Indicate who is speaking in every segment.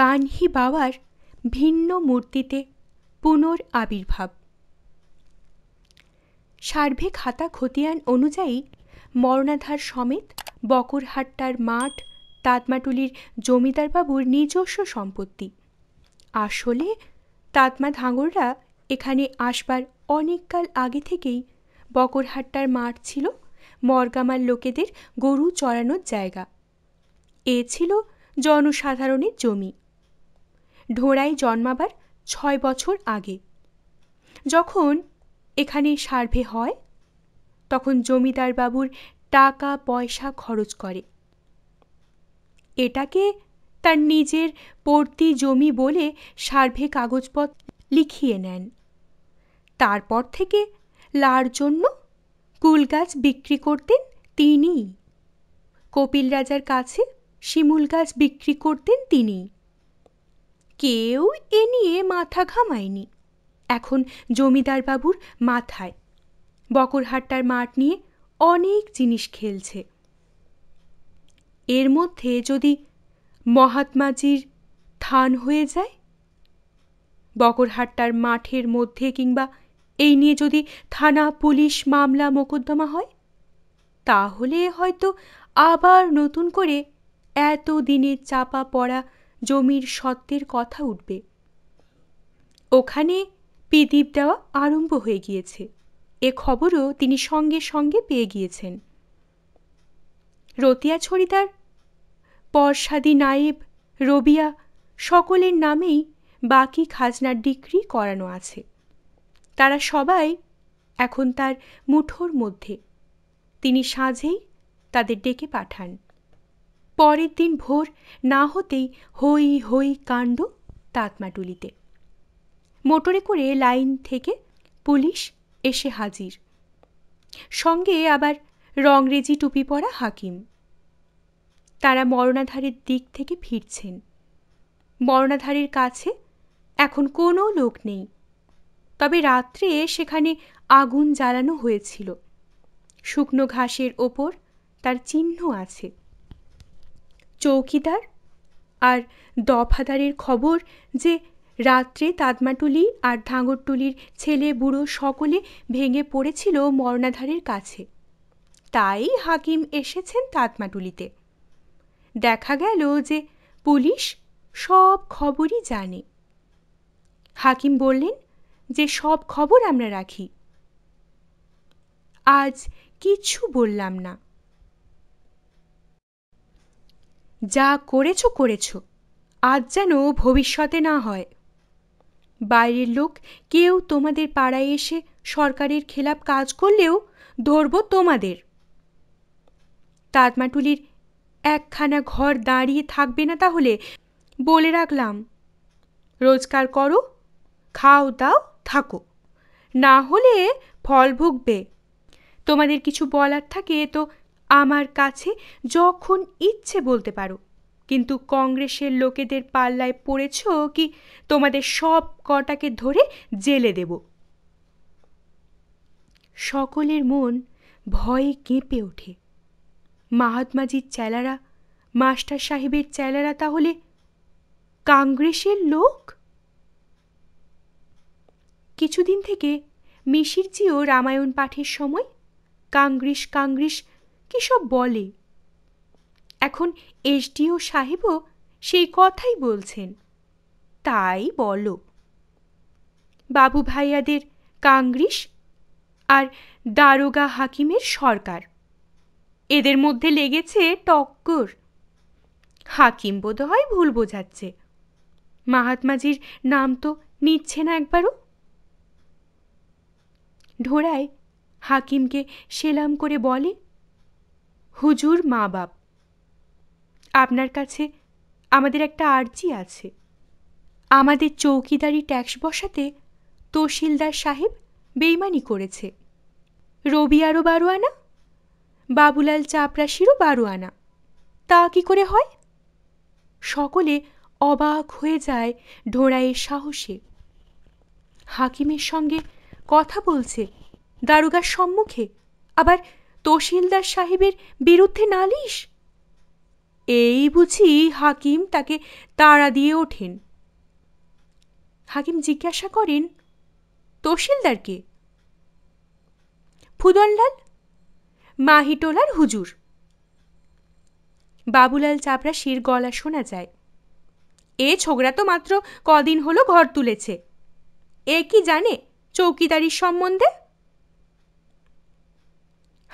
Speaker 1: গানহি বাবার ভিন্ন মূর্তিতে পুনর আবির্ভাব সার্ভে খাতা খতিয়ান অনুযায়ী মরণাধার সমেত বকরহাট্টার মাঠ তাতমাটুলির জমিদারবাবুর নিজস্ব সম্পত্তি আসলে তাতমা ধাঙ্গররা এখানে আসবার অনেককাল আগে থেকেই বকরহাট্টার মাঠ ছিল মরগামার লোকেদের গরু চড়ানোর জায়গা এ ছিল জনসাধারণের জমি ঢোড়ায় জন্মাবার ছয় বছর আগে যখন এখানে সার্ভে হয় তখন জমিদার বাবুর টাকা পয়সা খরচ করে এটাকে তার নিজের পড়তি জমি বলে সার্ভে কাগজপত্র লিখিয়ে নেন তারপর থেকে লার জন্য কুল গাছ বিক্রি করতেন তিনি কপিল রাজার কাছে শিমুল গাছ বিক্রি করতেন তিনি কেউ এ নিয়ে মাথা ঘামায়নি এখন জমিদার বাবুর মাথায় বকরহাট্টার মাঠ নিয়ে অনেক জিনিস খেলছে এর মধ্যে যদি মহাত্মাজির থান হয়ে যায় বকরহাট্টার মাঠের মধ্যে কিংবা এই নিয়ে যদি থানা পুলিশ মামলা মোকদ্দমা হয় তাহলে হয়তো আবার নতুন করে এত দিনের চাপা পড়া জমির সত্যের কথা উঠবে ওখানে পিদীপ দেওয়া আরম্ভ হয়ে গিয়েছে এ খবরও তিনি সঙ্গে সঙ্গে পেয়ে গিয়েছেন রতিয়া ছড়িদার পর্ষাদি নায়েব রবিয়া সকলের নামেই বাকি খাজনার ডিক্রি করানো আছে তারা সবাই এখন তার মুঠোর মধ্যে তিনি সাঁঝেই তাদের ডেকে পাঠান পরের দিন ভোর না হতেই হৈ হৈ কাণ্ড তাতমাটুলিতে মোটরে করে লাইন থেকে পুলিশ এসে হাজির সঙ্গে আবার রংরেজি টুপি পরা হাকিম তারা মরণাধারের দিক থেকে ফিরছেন মরণাধারের কাছে এখন কোনো লোক নেই তবে রাত্রে সেখানে আগুন জ্বালানো হয়েছিল শুকনো ঘাসের ওপর তার চিহ্ন আছে চৌকিদার আর দফাদারের খবর যে রাত্রে তাদমাটুলি আর ধাঙরটুলির ছেলে বুড়ো সকলে ভেঙে পড়েছিল মর্ণাধারের কাছে তাই হাকিম এসেছেন তাতমাটুলিতে দেখা গেল যে পুলিশ সব খবরই জানে হাকিম বললেন যে সব খবর আমরা রাখি আজ কিচ্ছু বললাম না যা করেছ করেছ আজ যেন ভবিষ্যতে না হয় বাইরের লোক কেউ তোমাদের পাড়ায় এসে সরকারের খেলাপ কাজ করলেও ধরব তোমাদের তাঁতমাটুলির একখানা ঘর দাঁড়িয়ে থাকবে না তাহলে বলে রাখলাম রোজগার করো খাও দাও থাকো না হলে ফল ভুগবে তোমাদের কিছু বলার থাকে তো আমার কাছে যখন ইচ্ছে বলতে পারো কিন্তু কংগ্রেসের লোকেদের পাল্লায় পড়েছ কি তোমাদের সব কটাকে ধরে জেলে দেব সকলের মন ভয়ে কেঁপে ওঠে মাহাত্মাজির চেলারা মাস্টার সাহেবের চেলারা তাহলে কংগ্রেসের লোক কিছুদিন থেকে মিশিরজিও রামায়ণ পাঠের সময় কাংগ্রিস কাংগ্রিস কী সব বলে এখন এসডিও সাহেবও সেই কথাই বলছেন তাই বলো বাবু ভাইয়াদের কাংগ্রিস আর দারোগা হাকিমের সরকার এদের মধ্যে লেগেছে টক্কর হাকিম বোধ হয় ভুল বোঝাচ্ছে মাহাত্মাজির নাম তো নিচ্ছে না একবারও ঢোড়ায় হাকিমকে সেলাম করে বলে হুজুর মা বাপ আপনার কাছে আমাদের একটা আর্জি আছে আমাদের চৌকিদারি ট্যাক্স বসাতে তহসিলদার সাহেব বেইমানি করেছে রবি আরও বারো আনা বাবুলাল চাপরাশিরও বারো আনা তা কি করে হয় সকলে অবাক হয়ে যায় ঢোড়াইয়ের সাহসে হাকিমের সঙ্গে কথা বলছে দারোগার সম্মুখে আবার তহসিলদার সাহেবের বিরুদ্ধে নালিশ এই বুঝি হাকিম তাকে তাড়া দিয়ে ওঠেন হাকিম জিজ্ঞাসা করেন তহসিলদারকে ফুদনলাল মাহিটোলার হুজুর বাবুলাল শির গলা শোনা যায় এ ছোকরা তো মাত্র কদিন হলো ঘর তুলেছে এ কি জানে চৌকিদারির সম্বন্ধে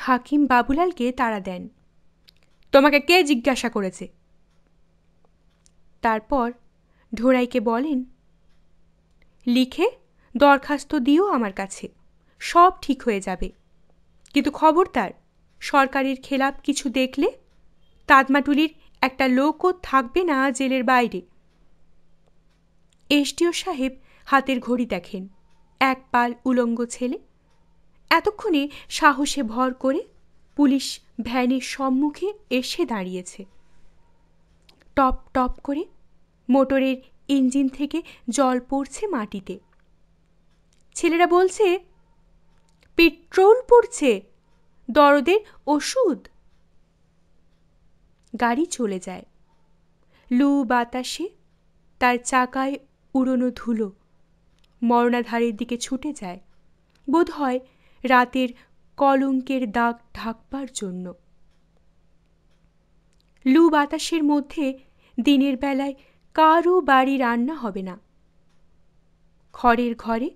Speaker 1: হাকিম বাবুলালকে তাড়া দেন তোমাকে কে জিজ্ঞাসা করেছে তারপর ঢোরাইকে বলেন লিখে দরখাস্ত দিও আমার কাছে সব ঠিক হয়ে যাবে কিন্তু খবরদার সরকারের খেলাপ কিছু দেখলে তাদমাটুলির একটা লোকও থাকবে না জেলের বাইরে এসডিও সাহেব হাতের ঘড়ি দেখেন এক পাল উলঙ্গ ছেলে এতক্ষণে সাহসে ভর করে পুলিশ ভ্যানের সম্মুখে এসে দাঁড়িয়েছে টপ টপ করে মোটরের ইঞ্জিন থেকে জল পড়ছে মাটিতে ছেলেরা বলছে পেট্রোল পড়ছে দরদের ওষুধ গাড়ি চলে যায় লু বাতাসে তার চাকায় উড়নো ধুলো মরণাধারের দিকে ছুটে যায় বোধ হয় রাতের কলঙ্কের দাগ ঢাকবার জন্য লু বাতাসের মধ্যে দিনের বেলায় কারও বাড়ি রান্না হবে না খড়ের ঘরে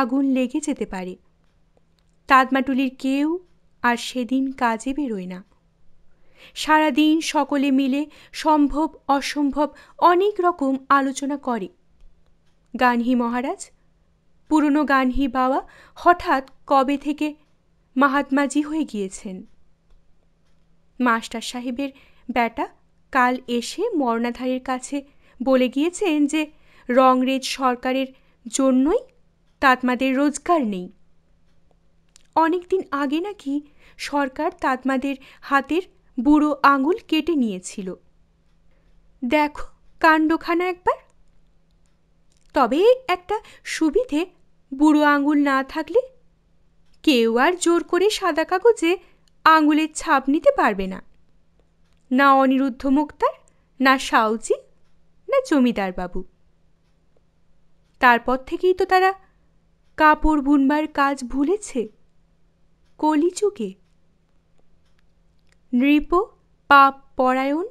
Speaker 1: আগুন লেগে যেতে পারে তাদমাটুলির কেউ আর সেদিন কাজে বেরোয় না সারাদিন সকলে মিলে সম্ভব অসম্ভব অনেক রকম আলোচনা করে গান্ধী মহারাজ পুরনো গানহি বাবা হঠাৎ কবে থেকে মাহাত্মাজি হয়ে গিয়েছেন মাস্টার সাহেবের ব্যাটা কাল এসে মরণাধারীর কাছে বলে গিয়েছেন যে রংরেজ সরকারের জন্যই তাতমাদের রোজগার নেই অনেক দিন আগে নাকি সরকার তাতমাদের হাতের বুড়ো আঙুল কেটে নিয়েছিল দেখো কাণ্ডখানা একবার তবে একটা সুবিধে বুড়ো আঙুল না থাকলে কেউ আর জোর করে সাদা কাগজে আঙুলের ছাপ নিতে পারবে না না অনিরুদ্ধ মুক্তার না সাউজি না জমিদার বাবু তারপর থেকেই তো তারা কাপড় বুনবার কাজ ভুলেছে কলিযুগে নৃপ পাপ পরায়ণ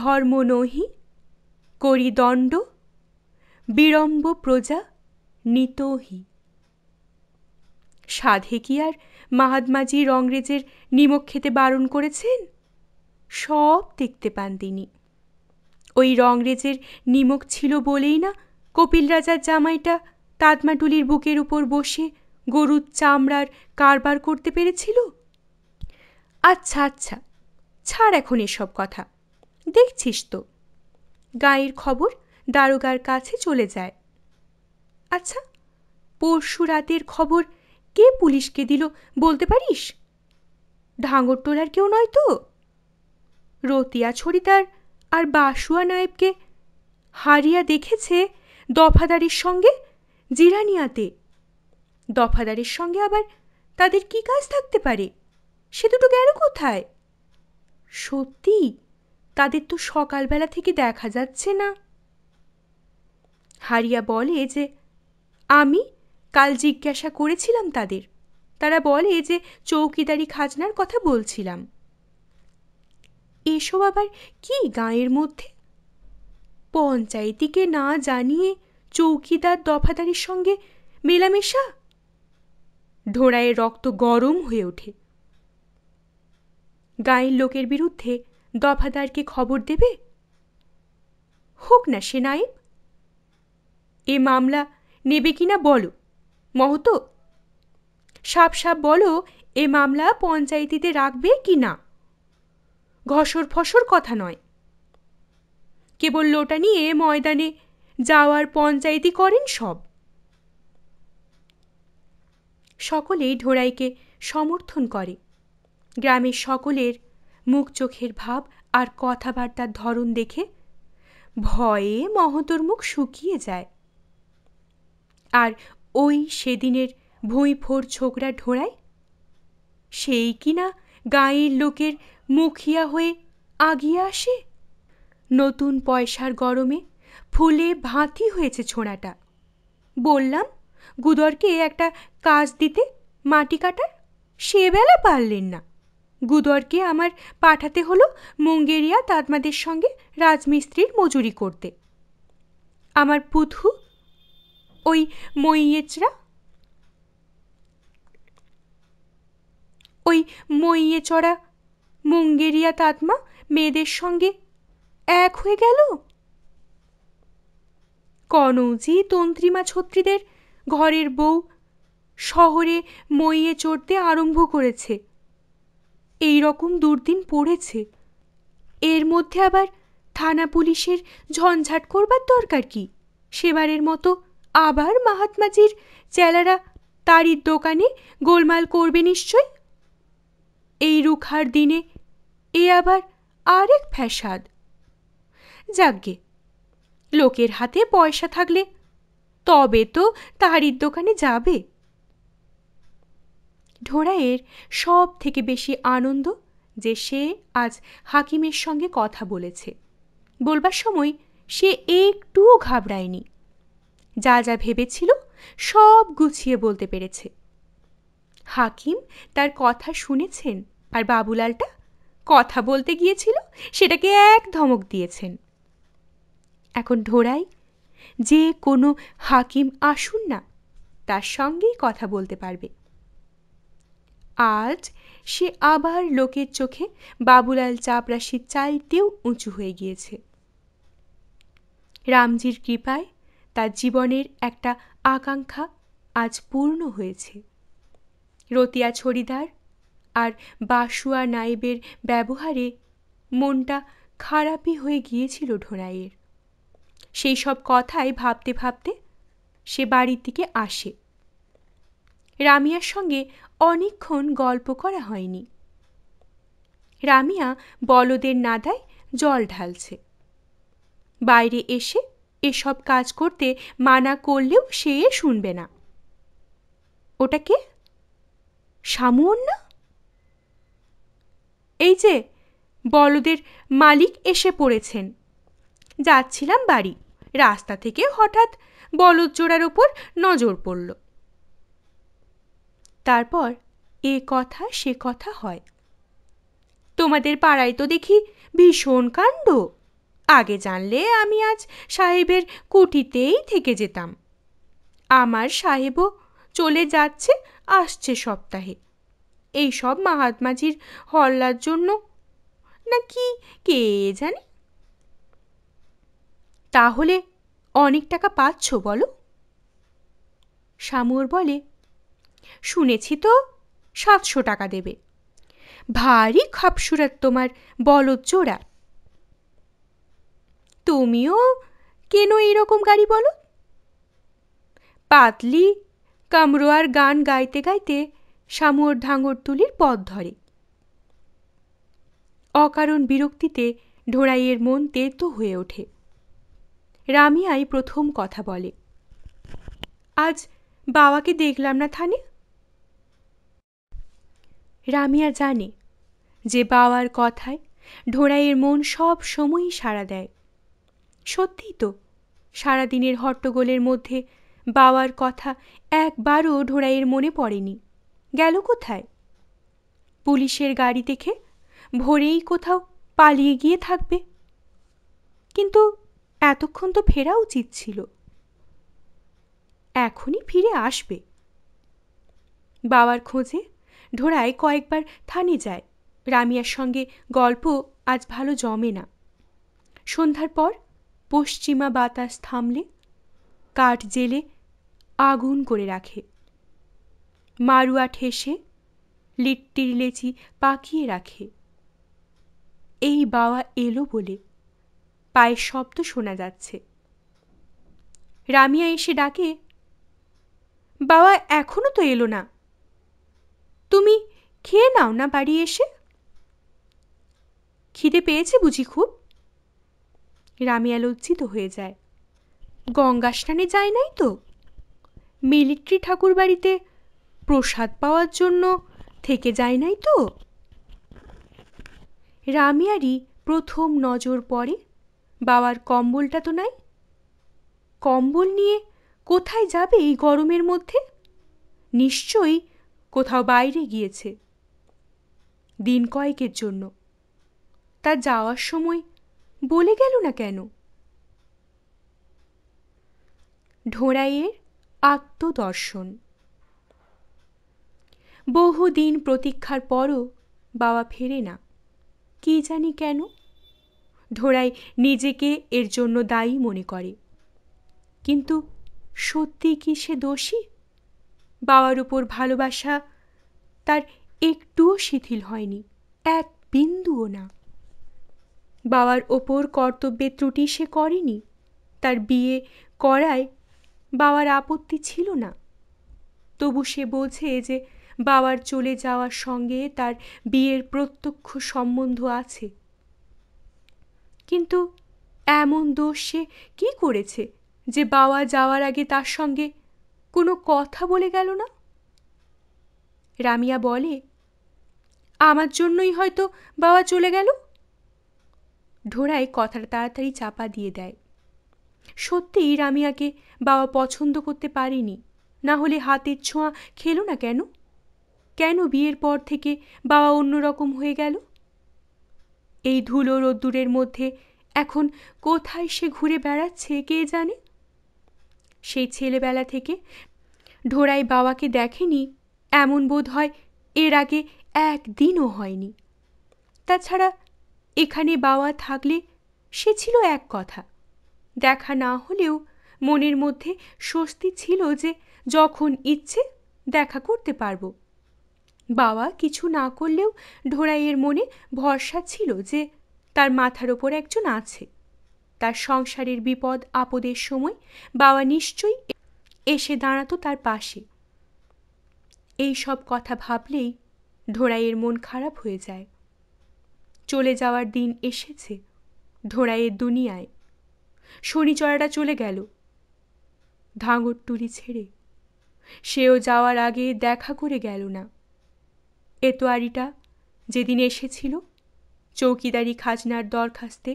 Speaker 1: ধর্ম নহি করি দণ্ড বিড়ম্ব প্রজা নিতহি সাধে কি আর মাহাত্মাজি রংরেজের নিমক খেতে বারণ করেছেন সব দেখতে পান তিনি ওই রংরেজের নিমক ছিল বলেই না কপিল রাজার জামাইটা তাতমাটুলির বুকের উপর বসে গরুর চামড়ার কারবার করতে পেরেছিল আচ্ছা আচ্ছা ছাড় এখন এসব কথা দেখছিস তো গায়ের খবর দারোগার কাছে চলে যায় আচ্ছা পরশু রাতের খবর কে পুলিশকে দিল বলতে পারিস ঢাঙ্গর টোলার কেউ নয় তো রতিয়া ছড়িদার আর বাসুয়া নায়েবকে হারিয়া দেখেছে দফাদারির সঙ্গে জিরানিয়াতে দফাদারের সঙ্গে আবার তাদের কি কাজ থাকতে পারে সে দুটো গেল কোথায় সত্যি তাদের তো সকালবেলা থেকে দেখা যাচ্ছে না হারিয়া বলে যে আমি কাল জিজ্ঞাসা করেছিলাম তাদের তারা বলে যে চৌকিদারি খাজনার কথা বলছিলাম এসব আবার কি গাঁয়ের মধ্যে পঞ্চায়েতিকে না জানিয়ে চৌকিদার দফাদারির সঙ্গে মেলামেশা ধোড়ায় রক্ত গরম হয়ে ওঠে গাঁয়ের লোকের বিরুদ্ধে দফাদারকে খবর দেবে হোক না সে নাইব এ মামলা নেবে কিনা বলো মহতো সাপ সাপ বলো এ মামলা পঞ্চায়েতিতে রাখবে কি না ঘসর ফসর কথা নয় কেবল লোটা নিয়ে ময়দানে যাওয়ার পঞ্চায়েতি করেন সব সকলেই ঢোড়াইকে সমর্থন করে গ্রামের সকলের মুখ চোখের ভাব আর কথাবার্তার ধরন দেখে ভয়ে মহতর মুখ শুকিয়ে যায় আর ওই সেদিনের ভুঁইফোঁড় ছোকরা ঢোড়ায় সেই কিনা গাঁয়ের লোকের মুখিয়া হয়ে আগিয়ে আসে নতুন পয়সার গরমে ফুলে ভাঁতি হয়েছে ছোঁড়াটা বললাম গুদরকে একটা কাজ দিতে মাটি কাটার বেলা পারলেন না গুদরকে আমার পাঠাতে হলো মুঙ্গেরিয়া তাদমাদের সঙ্গে রাজমিস্ত্রির মজুরি করতে আমার পুথু ওই মইয়েচরা ওই মইয়ে চড়া মুঙ্গেরিয়া তাতমা মেয়েদের সঙ্গে এক হয়ে গেল কনৌজি তন্ত্রীমা ছত্রীদের ঘরের বউ শহরে মইয়ে চড়তে আরম্ভ করেছে এই রকম দুর্দিন পড়েছে এর মধ্যে আবার থানা পুলিশের ঝঞ্ঝাট করবার দরকার কি সেবারের মতো আবার মাহাত্মাজির চেলারা তারির দোকানে গোলমাল করবে নিশ্চয় এই রুখার দিনে এ আবার আরেক ফ্যাসাদ যাগ্গে লোকের হাতে পয়সা থাকলে তবে তো তাহারির দোকানে যাবে ঢোড়াইয়ের সব থেকে বেশি আনন্দ যে সে আজ হাকিমের সঙ্গে কথা বলেছে বলবার সময় সে একটুও ঘাবড়ায়নি যা যা ভেবেছিল সব গুছিয়ে বলতে পেরেছে হাকিম তার কথা শুনেছেন আর বাবুলালটা কথা বলতে গিয়েছিল সেটাকে এক ধমক দিয়েছেন এখন ঢোড়াই যে কোনো হাকিম আসুন না তার সঙ্গেই কথা বলতে পারবে আজ সে আবার লোকের চোখে বাবুলাল চাপরাশির চাইতেও উঁচু হয়ে গিয়েছে রামজির কৃপায় তার জীবনের একটা আকাঙ্ক্ষা আজ পূর্ণ হয়েছে রতিয়া ছড়িদার আর বাসুয়া নাইবের ব্যবহারে মনটা খারাপই হয়ে গিয়েছিল ঢোরাইয়ের সেই সব কথাই ভাবতে ভাবতে সে বাড়ির দিকে আসে রামিয়ার সঙ্গে অনেকক্ষণ গল্প করা হয়নি রামিয়া বলদের নাদায় জল ঢালছে বাইরে এসে এসব কাজ করতে মানা করলেও সে শুনবে না ওটা কে না এই যে বলদের মালিক এসে পড়েছেন যাচ্ছিলাম বাড়ি রাস্তা থেকে হঠাৎ বলদ জোড়ার ওপর নজর পড়ল তারপর এ কথা সে কথা হয় তোমাদের পাড়ায় তো দেখি ভীষণ কাণ্ড আগে জানলে আমি আজ সাহেবের কুটিতেই থেকে যেতাম আমার সাহেবও চলে যাচ্ছে আসছে সপ্তাহে এইসব মাহাত্মাজির হল্লার জন্য না কি কে জানে তাহলে অনেক টাকা পাচ্ছ বলো শামুর বলে শুনেছি তো সাতশো টাকা দেবে ভারী খাপসুরাত তোমার বলদ জোড়া তুমিও কেন এরকম গাড়ি বলো পাতলি কামরোয়ার গান গাইতে গাইতে শামুর ধাঙর তুলির পথ ধরে অকারণ বিরক্তিতে ঢোড়াইয়ের মন তেতো হয়ে ওঠে রামিয়াই প্রথম কথা বলে আজ বাবাকে দেখলাম না থানে রামিয়া জানে যে বাবার কথায় ঢোড়াইয়ের মন সব সময়ই সাড়া দেয় সত্যিই তো সারাদিনের হট্টগোলের মধ্যে বাবার কথা একবারও ঢোড়াইয়ের মনে পড়েনি গেল কোথায় পুলিশের গাড়ি দেখে ভোরেই কোথাও পালিয়ে গিয়ে থাকবে কিন্তু এতক্ষণ তো ফেরা উচিত ছিল এখনই ফিরে আসবে বাবার খোঁজে ঢোড়ায় কয়েকবার থানে যায় রামিয়ার সঙ্গে গল্প আজ ভালো জমে না সন্ধ্যার পর পশ্চিমা বাতাস থামলে কাঠ জেলে আগুন করে রাখে মারুয়া ঠেসে লিট্টির লেচি পাকিয়ে রাখে এই বাওয়া এলো বলে পায়ের শব্দ শোনা যাচ্ছে রামিয়া এসে ডাকে বাবা এখনো তো এলো না তুমি খেয়ে নাও না বাড়ি এসে খিদে পেয়েছে বুঝি খুব রামিয়া লজ্জিত হয়ে যায় গঙ্গা স্নানে যায় নাই তো মিলিট্রি ঠাকুর বাড়িতে প্রসাদ পাওয়ার জন্য থেকে যায় নাই তো রামিয়ারই প্রথম নজর পড়ে বাবার কম্বলটা তো নাই কম্বল নিয়ে কোথায় যাবে এই গরমের মধ্যে নিশ্চয়ই কোথাও বাইরে গিয়েছে দিন কয়েকের জন্য তা যাওয়ার সময় বলে গেল না কেন ঢোড়াইয়ের আত্মদর্শন বহুদিন প্রতীক্ষার পরও বাবা ফেরে না কি জানি কেন ধোরাই নিজেকে এর জন্য দায়ী মনে করে কিন্তু সত্যি কি সে দোষী বাবার উপর ভালোবাসা তার একটুও শিথিল হয়নি এক বিন্দুও না বাবার ওপর কর্তব্যে ত্রুটি সে করেনি তার বিয়ে করায় বাবার আপত্তি ছিল না তবু সে বোঝে যে বাবার চলে যাওয়ার সঙ্গে তার বিয়ের প্রত্যক্ষ সম্বন্ধ আছে কিন্তু এমন দোষ সে কী করেছে যে বাবা যাওয়ার আগে তার সঙ্গে কোনো কথা বলে গেল না রামিয়া বলে আমার জন্যই হয়তো বাবা চলে গেল ঢোড়াই কথাটা তাড়াতাড়ি চাপা দিয়ে দেয় সত্যিই রামিয়াকে বাবা পছন্দ করতে পারিনি না হলে হাতের ছোঁয়া খেলো না কেন কেন বিয়ের পর থেকে বাবা অন্যরকম হয়ে গেল এই ধুলো রোদ্দুরের মধ্যে এখন কোথায় সে ঘুরে বেড়াচ্ছে কে জানে সেই ছেলেবেলা থেকে ঢোড়াই বাবাকে দেখেনি এমন বোধ হয় এর আগে একদিনও হয়নি তাছাড়া এখানে বাওয়া থাকলে সে ছিল এক কথা দেখা না হলেও মনের মধ্যে স্বস্তি ছিল যে যখন ইচ্ছে দেখা করতে পারব বাবা কিছু না করলেও ঢোড়াইয়ের মনে ভরসা ছিল যে তার মাথার ওপর একজন আছে তার সংসারের বিপদ আপদের সময় বাবা নিশ্চয়ই এসে দাঁড়াতো তার পাশে এই সব কথা ভাবলেই ঢোড়াইয়ের মন খারাপ হয়ে যায় চলে যাওয়ার দিন এসেছে ধোড়াইয়ের দুনিয়ায় শনিচড়াটা চলে গেল ধাঙর টুলি ছেড়ে সেও যাওয়ার আগে দেখা করে গেল না এতোয়ারিটা যেদিন এসেছিল চৌকিদারি খাজনার দরখাস্তে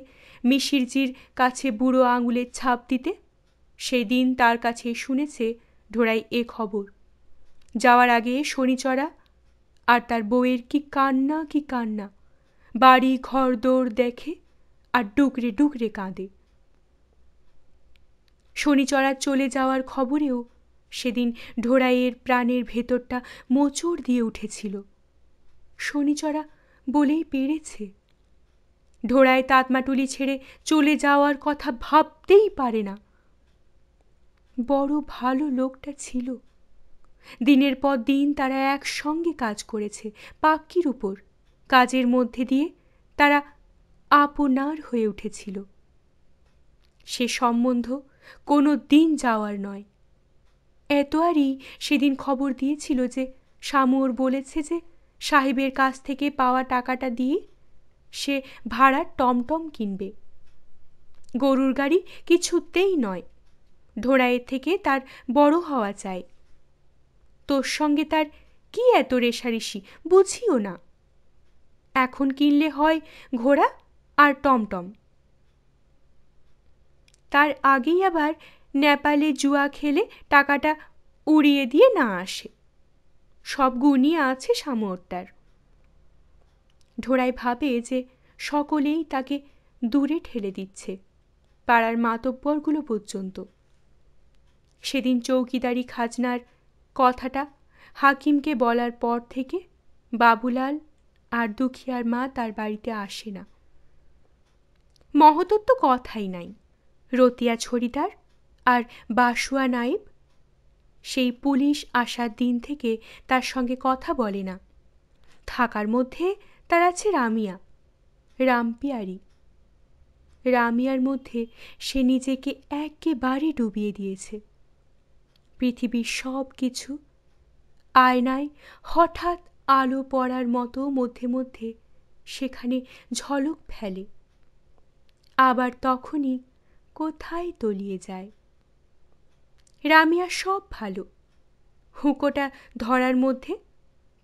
Speaker 1: মিশিরজির কাছে বুড়ো আঙুলের ছাপ দিতে সেদিন তার কাছে শুনেছে ধোড়াই এ খবর যাওয়ার আগে শনিচড়া আর তার বউয়ের কি কান্না কি কান্না বাড়ি দৌড় দেখে আর ডুকরে ডুকরে কাঁদে শনিচরার চলে যাওয়ার খবরেও সেদিন ঢোড়াইয়ের প্রাণের ভেতরটা মোচড় দিয়ে উঠেছিল শনিচরা বলেই পেরেছে ঢোড়ায় তাঁতমাটুলি ছেড়ে চলে যাওয়ার কথা ভাবতেই পারে না বড় ভালো লোকটা ছিল দিনের পর দিন তারা একসঙ্গে কাজ করেছে পাক্কির উপর কাজের মধ্যে দিয়ে তারা আপনার হয়ে উঠেছিল সে সম্বন্ধ কোনো দিন যাওয়ার নয় এত আরই সেদিন খবর দিয়েছিল যে শামুর বলেছে যে সাহেবের কাছ থেকে পাওয়া টাকাটা দিয়ে সে ভাড়ার টমটম কিনবে গরুর গাড়ি কিছুতেই নয় ঢোড়াইয়ের থেকে তার বড় হওয়া চাই তোর সঙ্গে তার কি এত রেশারেশি বুঝিও না এখন কিনলে হয় ঘোড়া আর টমটম তার আগেই আবার নেপালে জুয়া খেলে টাকাটা উড়িয়ে দিয়ে না আসে সব গুণই আছে সামর্তার ঢোড়াই ভাবে যে সকলেই তাকে দূরে ঠেলে দিচ্ছে পাড়ার মাতব্বরগুলো পর্যন্ত সেদিন চৌকিদারি খাজনার কথাটা হাকিমকে বলার পর থেকে বাবুলাল আর দুখিয়ার মা তার বাড়িতে আসে না মহতর তো কথাই নাই রতিয়া ছড়িদার আর বাসুয়া নাইব সেই পুলিশ আসার দিন থেকে তার সঙ্গে কথা বলে না থাকার মধ্যে তার আছে রামিয়া রামপিয়ারি রামিয়ার মধ্যে সে নিজেকে একেবারে ডুবিয়ে দিয়েছে পৃথিবীর সব কিছু আয়নায় হঠাৎ আলো পড়ার মতো মধ্যে মধ্যে সেখানে ঝলক ফেলে আবার তখনই কোথায় তলিয়ে যায় রামিয়া সব ভালো হুঁকোটা ধরার মধ্যে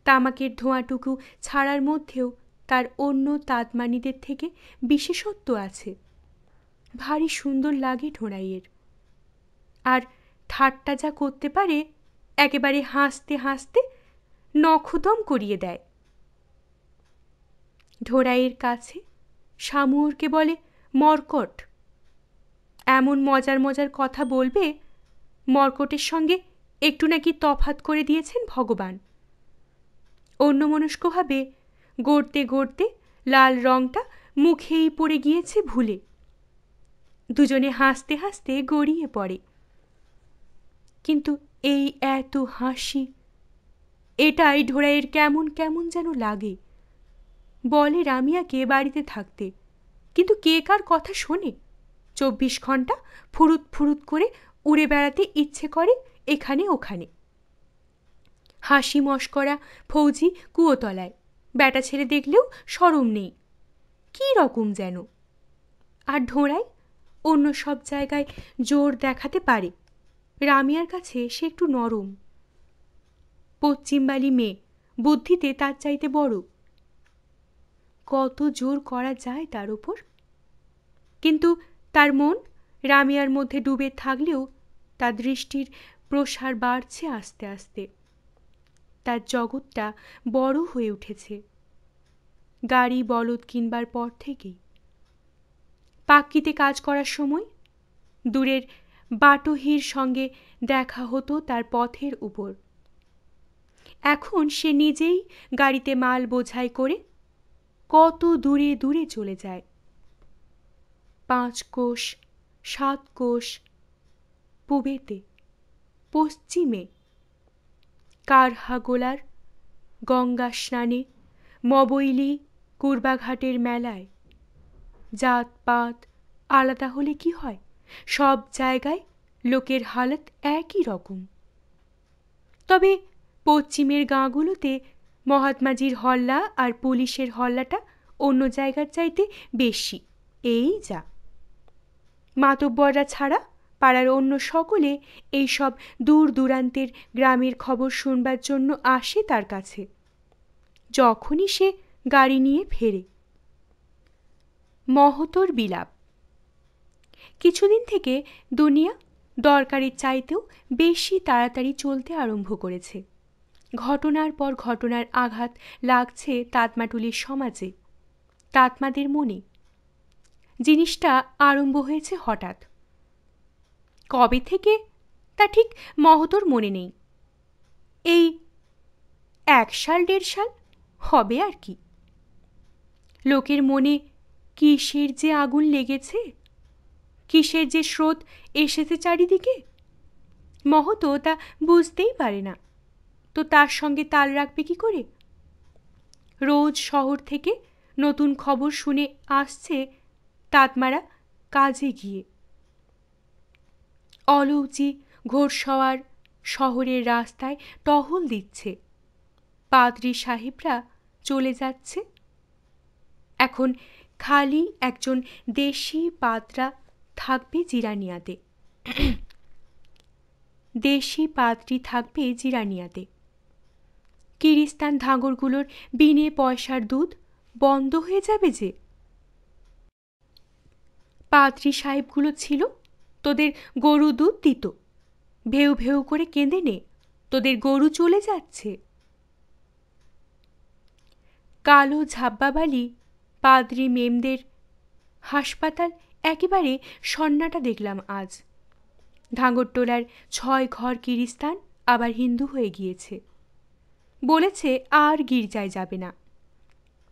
Speaker 1: তামাকের ধোঁয়াটুকু ছাড়ার মধ্যেও তার অন্য তাঁতমানিদের থেকে বিশেষত্ব আছে ভারী সুন্দর লাগে ঢোড়াইয়ের আর ঠাট্টা যা করতে পারে একেবারে হাসতে হাসতে নখদম করিয়ে দেয় ঢোড়াইয়ের কাছে শামুরকে বলে মর্কট এমন মজার মজার কথা বলবে মর্কটের সঙ্গে একটু নাকি তফাত করে দিয়েছেন ভগবান অন্যমনস্কভাবে গড়তে গড়তে লাল রঙটা মুখেই পড়ে গিয়েছে ভুলে দুজনে হাসতে হাসতে গড়িয়ে পড়ে কিন্তু এই এত হাসি এটাই ঢোড়াইয়ের কেমন কেমন যেন লাগে বলে রামিয়া কে বাড়িতে থাকতে কিন্তু কে কার কথা শোনে চব্বিশ ঘন্টা ফুরুত ফুরুত করে উড়ে বেড়াতে ইচ্ছে করে এখানে ওখানে হাসি মস্করা ফৌজি কুয়োতলায় বেটা ছেলে দেখলেও সরম নেই কি রকম যেন আর ঢোড়াই অন্য সব জায়গায় জোর দেখাতে পারে রামিয়ার কাছে সে একটু নরম পশ্চিমবালি মেয়ে বুদ্ধিতে তার চাইতে বড় কত জোর করা যায় তার উপর কিন্তু তার মন রামিয়ার মধ্যে ডুবে থাকলেও তার দৃষ্টির প্রসার বাড়ছে আস্তে আস্তে তার জগৎটা বড় হয়ে উঠেছে গাড়ি বলদ কিনবার পর থেকেই পাক্কিতে কাজ করার সময় দূরের বাটোহির সঙ্গে দেখা হতো তার পথের উপর এখন সে নিজেই গাড়িতে মাল বোঝাই করে কত দূরে দূরে চলে যায় পাঁচ কোষ সাত কোষ পূবেতে পশ্চিমে কারহাগোলার গঙ্গা স্নানে মবৈলি কুর্বাঘাটের মেলায় জাতপাত আলাদা হলে কি হয় সব জায়গায় লোকের হালত একই রকম তবে পশ্চিমের গাঁগুলোতে মহাত্মাজির হল্লা আর পুলিশের হল্লাটা অন্য জায়গার চাইতে বেশি এই যা মাতব্বররা ছাড়া পাড়ার অন্য সকলে এইসব দূর দূরান্তের গ্রামের খবর শুনবার জন্য আসে তার কাছে যখনই সে গাড়ি নিয়ে ফেরে মহতর বিলাপ কিছুদিন থেকে দুনিয়া দরকারের চাইতেও বেশি তাড়াতাড়ি চলতে আরম্ভ করেছে ঘটনার পর ঘটনার আঘাত লাগছে তাতমাটুলির সমাজে তাতমাদের মনে জিনিসটা আরম্ভ হয়েছে হঠাৎ কবে থেকে তা ঠিক মহতর মনে নেই এই এক সাল দেড় সাল হবে আর কি লোকের মনে কিসের যে আগুন লেগেছে কিসের যে স্রোত এসেছে চারিদিকে মহত তা বুঝতেই পারে না তো তার সঙ্গে তাল রাখবে কি করে রোজ শহর থেকে নতুন খবর শুনে আসছে তাঁতমারা কাজে গিয়ে অলৌচি ঘোরসওয়ার শহরের রাস্তায় টহল দিচ্ছে পাদ্রি সাহেবরা চলে যাচ্ছে এখন খালি একজন দেশি পাত্রা থাকবে জিরানিয়াতে দেশি পাত্রী থাকবে জিরানিয়াতে কিরিস্তান ধাঙরগুলোর বিনে পয়সার দুধ বন্ধ হয়ে যাবে যে পাত্রি সাহেবগুলো ছিল তোদের গরু দুধ দিত ভেউ ভেউ করে কেঁদে নে তোদের গরু চলে যাচ্ছে কালো ঝাব্বাবালি পাদ্রি মেমদের হাসপাতাল একেবারে সন্নাটা দেখলাম আজ ধাঙরটোলার ছয় ঘর কিরিস্তান আবার হিন্দু হয়ে গিয়েছে বলেছে আর গির্জায় যাবে না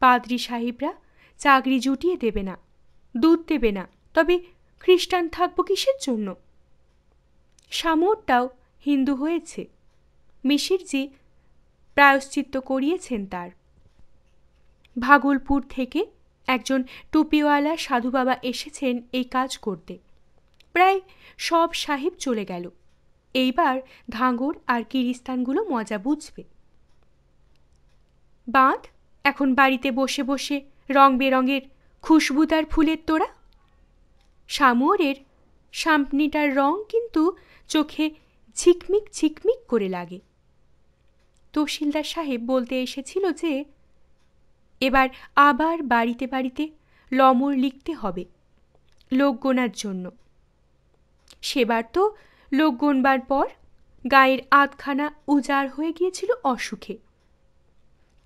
Speaker 1: পাদ্রি সাহেবরা চাকরি জুটিয়ে দেবে না দুধ দেবে না তবে খ্রিস্টান থাকবো কিসের জন্য সামরটাও হিন্দু হয়েছে মিশিরজি প্রায়শ্চিত্ত করিয়েছেন তার ভাগলপুর থেকে একজন টুপিওয়ালা সাধু বাবা এসেছেন এই কাজ করতে প্রায় সব সাহেব চলে গেল এইবার ধাঙ্গর আর কিরিস্তানগুলো মজা বুঝবে বাঁধ এখন বাড়িতে বসে বসে রং বেরঙের খুশবুদার ফুলের তোড়া শামুয়ারের সাম্পনিটার রং কিন্তু চোখে ঝিকমিক ঝিকমিক করে লাগে তহসিলদার সাহেব বলতে এসেছিল যে এবার আবার বাড়িতে বাড়িতে লমর লিখতে হবে গোনার জন্য সেবার তো লোকগোনবার পর গায়ের আধখানা উজাড় হয়ে গিয়েছিল অসুখে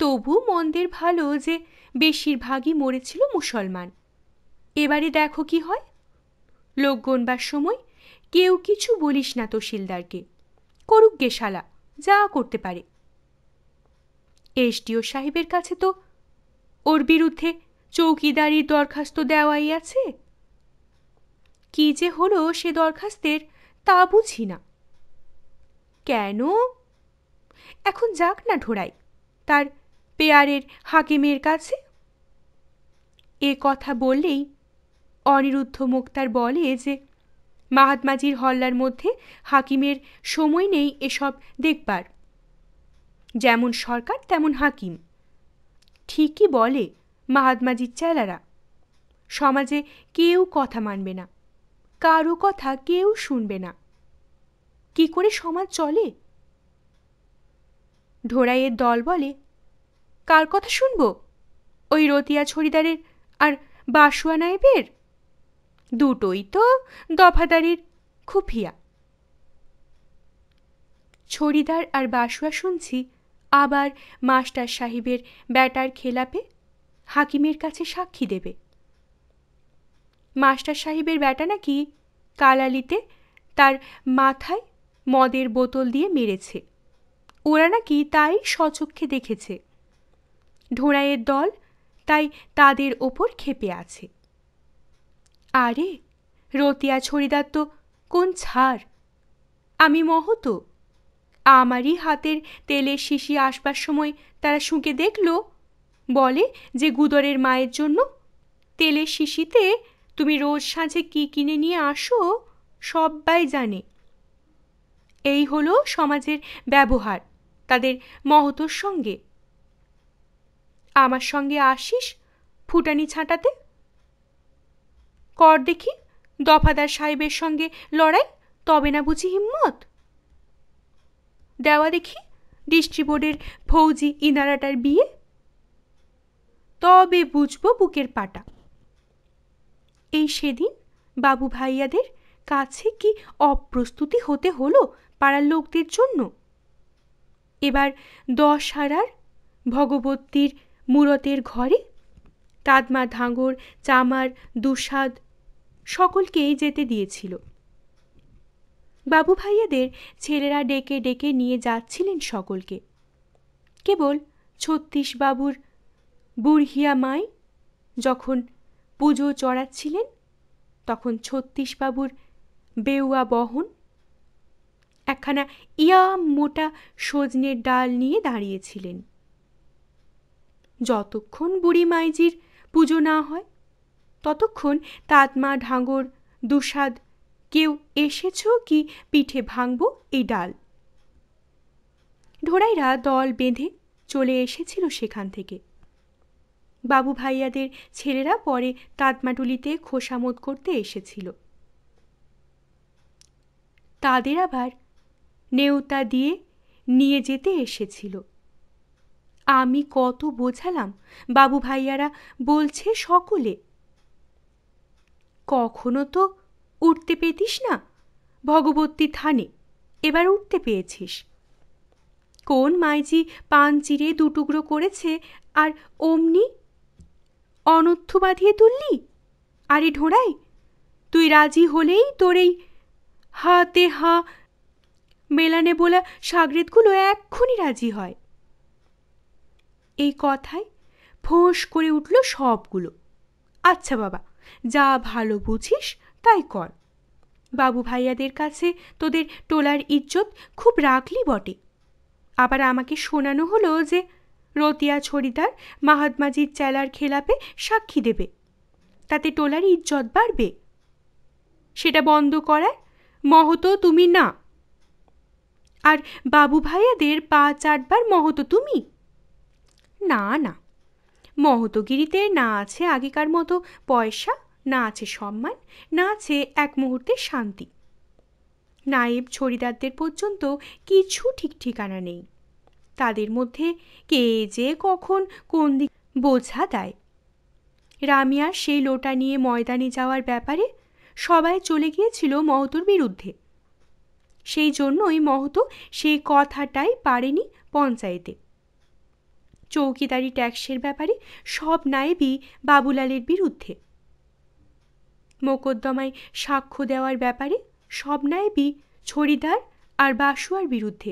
Speaker 1: তবু মন্দের ভালো যে বেশিরভাগই মরেছিল মুসলমান এবারে দেখো কি হয় লোক গণবার সময় কেউ কিছু বলিস না তহসিলদারকে করুক গেশালা যা করতে পারে এসডিও সাহেবের কাছে তো ওর বিরুদ্ধে চৌকিদারির দরখাস্ত দেওয়াই আছে কি যে হলো সে দরখাস্তের তা বুঝি না কেন এখন যাক না ঢোড়াই তার পেয়ারের হাকিমের কাছে এ কথা বললেই অনিরুদ্ধ মুক্তার বলে যে মাহাত্মাজির হল্লার মধ্যে হাকিমের সময় নেই এসব দেখবার যেমন সরকার তেমন হাকিম ঠিকই বলে মাহাত্মাজির চেলারা সমাজে কেউ কথা মানবে না কারো কথা কেউ শুনবে না কি করে সমাজ চলে ঢোড়াইয়ের দল বলে কার কথা শুনব ওই রতিয়া ছড়িদারের আর বাসুয়া নায়েবের দুটোই তো দফাদারির খুফিয়া ছড়িদার আর বাসুয়া শুনছি আবার মাস্টার সাহেবের ব্যাটার খেলাপে হাকিমের কাছে সাক্ষী দেবে মাস্টার সাহেবের ব্যাটা নাকি কালালিতে তার মাথায় মদের বোতল দিয়ে মেরেছে ওরা নাকি তাই সচক্ষে দেখেছে ঢোড়াইয়ের দল তাই তাদের ওপর খেপে আছে আরে রতিয়া ছড়িদার তো কোন ছাড় আমি মহত আমারই হাতের তেলের শিশি আসবার সময় তারা শুঁকে দেখল বলে যে গুদরের মায়ের জন্য তেলের শিশিতে তুমি রোজ সাঁঝে কি কিনে নিয়ে আসো সবাই জানে এই হলো সমাজের ব্যবহার তাদের মহতর সঙ্গে আমার সঙ্গে আসিস ফুটানি ছাঁটাতে কর দেখি দফাদার সাহেবের সঙ্গে লড়াই তবে না বুঝি হিম্মত দেওয়া দেখি ডিস্ট্রিবোর্ডের ফৌজি ইনারাটার বিয়ে তবে বুঝবো বুকের পাটা এই সেদিন বাবু ভাইয়াদের কাছে কি অপ্রস্তুতি হতে হলো পাড়ার লোকদের জন্য এবার দশ হারার ভগবতীর মুরতের ঘরে তাদমা ধাঙ্গর চামার দুসাদ সকলকেই যেতে দিয়েছিল বাবু ভাইয়াদের ছেলেরা ডেকে ডেকে নিয়ে যাচ্ছিলেন সকলকে কেবল ছত্রিশ বাবুর বুড়হিয়া মাই যখন পুজো চড়াচ্ছিলেন তখন ছত্রিশ বাবুর বেউয়া বহন একখানা ইয়া মোটা সজনের ডাল নিয়ে দাঁড়িয়েছিলেন যতক্ষণ বুড়ি মাইজির পুজো না হয় ততক্ষণ তাঁতমা ঢাঙ্গর দুসাদ কেউ এসেছ কি পিঠে ভাঙব এই ডাল ঢোড়াইরা দল বেঁধে চলে এসেছিল সেখান থেকে বাবু ভাইয়াদের ছেলেরা পরে তাঁতমাটুলিতে খোসামোদ করতে এসেছিল তাদের আবার নেউতা দিয়ে নিয়ে যেতে এসেছিল আমি কত বোঝালাম বাবু ভাইয়ারা বলছে সকলে কখনো তো উঠতে পেতিস না ভগবতী থানে এবার উঠতে পেয়েছিস কোন মাইজি পান চিরে দুটুকরো করেছে আর অমনি অনর্থ বাঁধিয়ে তুললি আরে ঢোড়াই তুই রাজি হলেই তোর এই হাতে হা মেলানে বলা সাগরেদগুলো এক্ষুনি রাজি হয় এই কথায় ফোঁস করে উঠল সবগুলো আচ্ছা বাবা যা ভালো বুঝিস তাই কর বাবু ভাইয়াদের কাছে তোদের টোলার ইজ্জত খুব রাখলি বটে আবার আমাকে শোনানো হলো যে রতিয়া ছড়িদার মাহাত্মাজির চেলার খেলাপে সাক্ষী দেবে তাতে টোলার ইজ্জত বাড়বে সেটা বন্ধ করায় মহত তুমি না আর বাবু ভাইয়াদের পা চাটবার মহত তুমি না না মহতগিরিতে না আছে আগেকার মতো পয়সা না আছে সম্মান না আছে এক মুহূর্তে শান্তি নায়েব ছড়িদারদের পর্যন্ত কিছু ঠিক ঠিকানা নেই তাদের মধ্যে কে যে কখন কোন দিক বোঝা দেয় রামিয়া সেই লোটা নিয়ে ময়দানে যাওয়ার ব্যাপারে সবাই চলে গিয়েছিল মহতর বিরুদ্ধে সেই জন্যই মহতো সেই কথাটাই পারেনি পঞ্চায়েতে চৌকিদারি ট্যাক্সের ব্যাপারে সব নায়েবই বাবুলালের বিরুদ্ধে মোকদ্দমায় সাক্ষ্য দেওয়ার ব্যাপারে সব নায়েবই ছড়িদার আর বাসুয়ার বিরুদ্ধে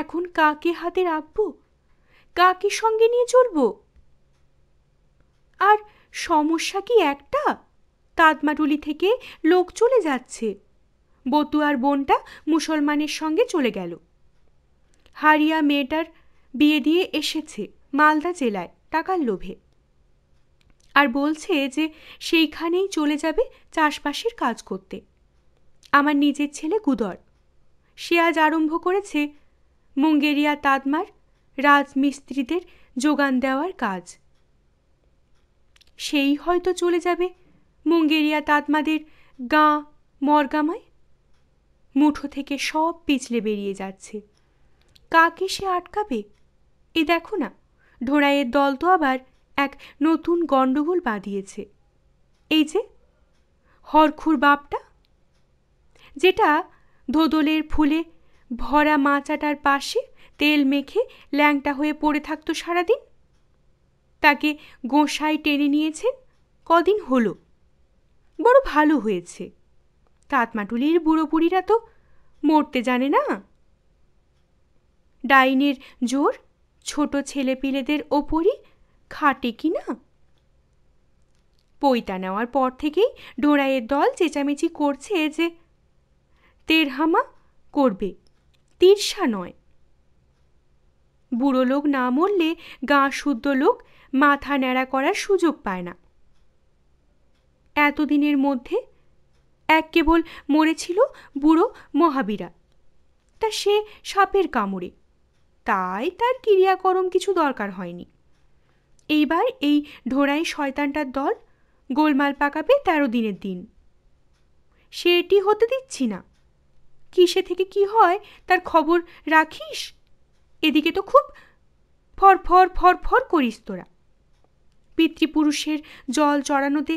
Speaker 1: এখন কাকে হাতে রাখব কাকে সঙ্গে নিয়ে চলব আর সমস্যা কি একটা তাঁতমাটুলি থেকে লোক চলে যাচ্ছে বতুয়ার বোনটা মুসলমানের সঙ্গে চলে গেল হারিয়া মেয়েটার বিয়ে দিয়ে এসেছে মালদা জেলায় টাকার লোভে আর বলছে যে সেইখানেই চলে যাবে চাষবাসের কাজ করতে আমার নিজের ছেলে গুদর সে আজ আরম্ভ করেছে মুঙ্গেরিয়া তাদমার রাজমিস্ত্রিদের যোগান দেওয়ার কাজ সেই হয়তো চলে যাবে মুঙ্গেরিয়া তাদমাদের গাঁ মরগামায় মুঠো থেকে সব পিছলে বেরিয়ে যাচ্ছে কাকে সে আটকাবে এই দেখো না ঢোড়াইয়ের দল তো আবার এক নতুন গণ্ডগোল বাঁধিয়েছে এই যে হরখুর বাপটা যেটা ধোদলের ফুলে ভরা মাচাটার পাশে তেল মেখে ল্যাংটা হয়ে পড়ে থাকতো সারাদিন তাকে গোঁসাই টেনে নিয়েছেন কদিন হলো বড় ভালো হয়েছে তাঁতমাটুলির বুড়ো বুড়িরা তো মরতে জানে না ডাইনের জোর ছোট ছেলেপিলেদের ওপরই খাটে কি না পৈতা নেওয়ার পর থেকেই ডোরাইয়ের দল চেঁচামেচি করছে যে তেরহামা করবে তীর্ষা নয় বুড়ো লোক না মরলে গা শুদ্ধ লোক মাথা ন্যাড়া করার সুযোগ পায় না এতদিনের মধ্যে এক কেবল মরেছিল বুড়ো মহাবীরা তা সে সাপের কামড়ে তাই তার ক্রিয়াকরম কিছু দরকার হয়নি এইবার এই ঢোড়াই শয়তানটার দল গোলমাল পাকাবে তেরো দিনের দিন সেটি হতে দিচ্ছি না কিসে থেকে কি হয় তার খবর রাখিস এদিকে তো খুব ফরফর ফরফর করিস তোরা পিতৃপুরুষের জল চড়ানোতে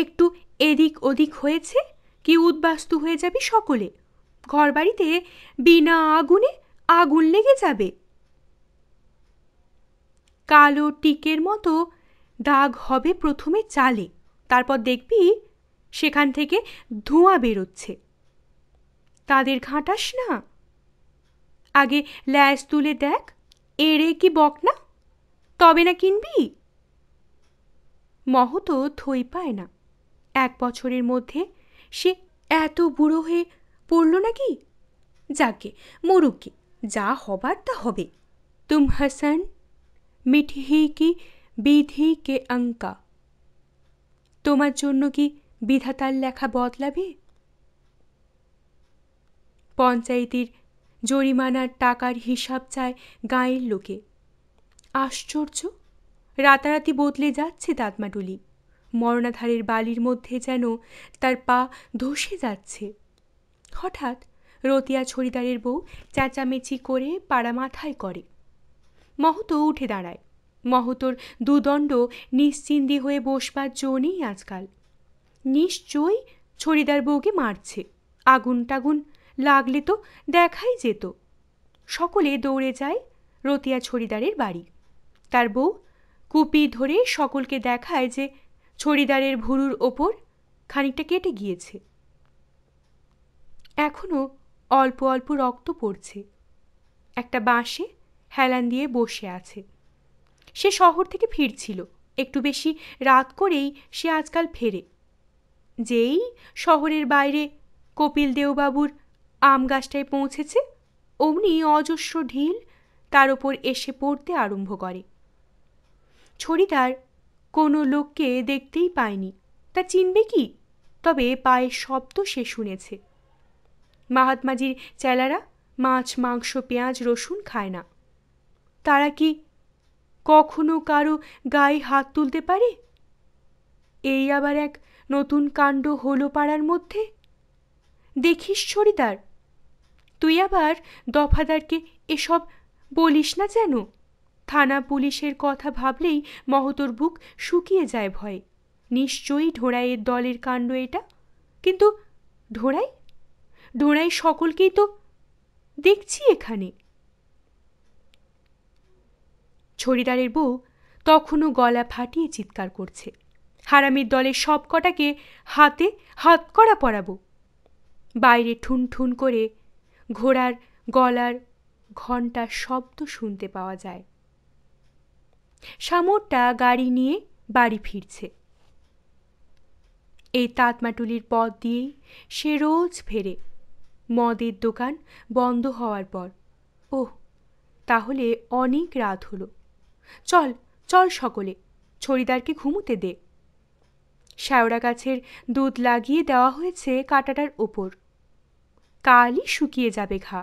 Speaker 1: একটু এদিক ওদিক হয়েছে কি উদ্বাস্তু হয়ে যাবি সকলে ঘরবাড়িতে বিনা আগুনে আগুন লেগে যাবে কালো টিকের মতো দাগ হবে প্রথমে চালে তারপর দেখবি সেখান থেকে ধোঁয়া বেরোচ্ছে তাদের ঘাঁটাস না আগে ল্যাস তুলে দেখ এড়ে কি বক না তবে না কিনবি মহত থই পায় না এক বছরের মধ্যে সে এত বুড়ো হয়ে পড়ল নাকি যাকে মরুকে যা হবার তা হবে তুম হাসান মিঠি কি বিধি কে অঙ্কা তোমার জন্য কি বিধাতার লেখা বদলাবে পঞ্চায়েতের জরিমানার টাকার হিসাব চায় গাঁয়ের লোকে আশ্চর্য রাতারাতি বদলে যাচ্ছে দাঁতমাটুলি মরণাধারের বালির মধ্যে যেন তার পা ধসে যাচ্ছে হঠাৎ রতিয়া ছড়িদারের বউ চেঁচামেচি করে পাড়া মাথায় করে মহতো উঠে দাঁড়ায় মহতোর দুদণ্ড নিশ্চিন্দি হয়ে বসবার জো নেই আজকাল নিশ্চয়ই ছড়িদার বউকে মারছে আগুন টাগুন লাগলে তো দেখাই যেত সকলে দৌড়ে যায় রতিয়া ছড়িদারের বাড়ি তার বউ কুপি ধরে সকলকে দেখায় যে ছড়িদারের ভুরুর ওপর খানিকটা কেটে গিয়েছে এখনও অল্প অল্প রক্ত পড়ছে একটা বাঁশে হেলান দিয়ে বসে আছে সে শহর থেকে ফিরছিল একটু বেশি রাত করেই সে আজকাল ফেরে যেই শহরের বাইরে কপিল দেওবাবুর আম গাছটায় পৌঁছেছে অমনি অজস্র ঢিল তার ওপর এসে পড়তে আরম্ভ করে ছড়িদার কোনো লোককে দেখতেই পায়নি তা চিনবে কি তবে পায়ের শব্দ সে শুনেছে মাহাত্মাজির চেলারা মাছ মাংস পেঁয়াজ রসুন খায় না তারা কি কখনো কারো গায়ে হাত তুলতে পারে এই আবার এক নতুন কাণ্ড হলো পাড়ার মধ্যে দেখিস ছড়িদার তুই আবার দফাদারকে এসব বলিস না যেন থানা পুলিশের কথা ভাবলেই মহতর বুক শুকিয়ে যায় ভয়ে নিশ্চয়ই ঢোড়াইয়ের দলের কাণ্ড এটা কিন্তু ঢোড়াই ঢোড়াই সকলকেই তো দেখছি এখানে ছড়িদারের বউ তখনও গলা ফাটিয়ে চিৎকার করছে হারামির দলের সব কটাকে হাতে হাত করা পরাবো বাইরে ঠুন ঠুন করে ঘোড়ার গলার ঘণ্টার শব্দ শুনতে পাওয়া যায় সামরটা গাড়ি নিয়ে বাড়ি ফিরছে এই তাঁতমাটুলির পথ দিয়েই সে রোজ ফেরে মদের দোকান বন্ধ হওয়ার পর ওহ তাহলে অনেক রাত হলো চল চল সকলে ছড়িদারকে ঘুমুতে দে শ্যাওড়া গাছের দুধ লাগিয়ে দেওয়া হয়েছে কাঁটাটার ওপর কালই শুকিয়ে যাবে ঘা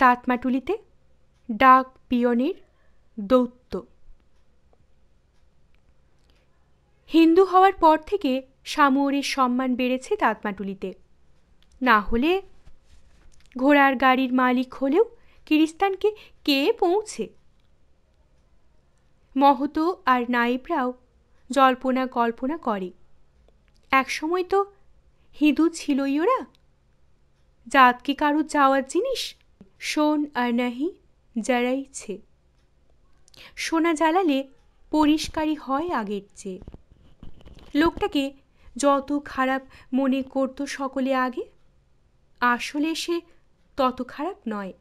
Speaker 1: তাঁতমাটুলিতে ডাক পিয়নের দৌত্য হিন্দু হওয়ার পর থেকে সামুয়রের সম্মান বেড়েছে তাঁতমাটুলিতে না হলে ঘোড়ার গাড়ির মালিক হলেও কিরিস্তানকে কে পৌঁছে মহত আর নাইবরাও জল্পনা কল্পনা করে একসময় তো হিঁদু ছিলই ওরা জাত কি কারো যাওয়ার জিনিস শোন আর নাহি জারাইছে সোনা জ্বালালে পরিষ্কারই হয় আগের চেয়ে লোকটাকে যত খারাপ মনে করত সকলে আগে আসলে সে তত খারাপ নয়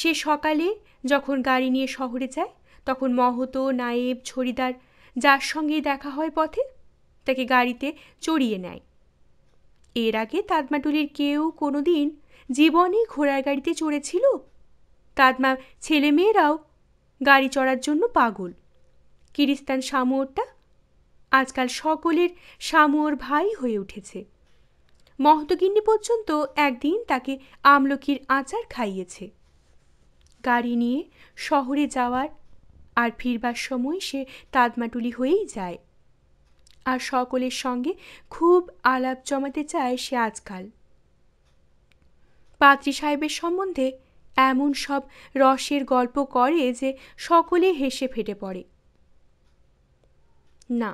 Speaker 1: সে সকালে যখন গাড়ি নিয়ে শহরে যায় তখন মহত নায়েব ছড়িদার যার সঙ্গে দেখা হয় পথে তাকে গাড়িতে চড়িয়ে নেয় এর আগে তাদমাটুলির কেউ কোনো দিন জীবনে ঘোড়ার গাড়িতে চড়েছিল তাদমা ছেলে মেয়েরাও গাড়ি চড়ার জন্য পাগল কিরিস্তান সামুয়রটা আজকাল সকলের সামুয়র ভাই হয়ে উঠেছে মহতগিন্নি পর্যন্ত একদিন তাকে আমলকির আচার খাইয়েছে গাড়ি নিয়ে শহরে যাওয়ার আর ফিরবার সময় সে তাদমাটুলি হয়েই যায় আর সকলের সঙ্গে খুব আলাপ জমাতে চায় সে আজকাল পাত্রী সাহেবের সম্বন্ধে এমন সব রসের গল্প করে যে সকলে হেসে ফেটে পড়ে না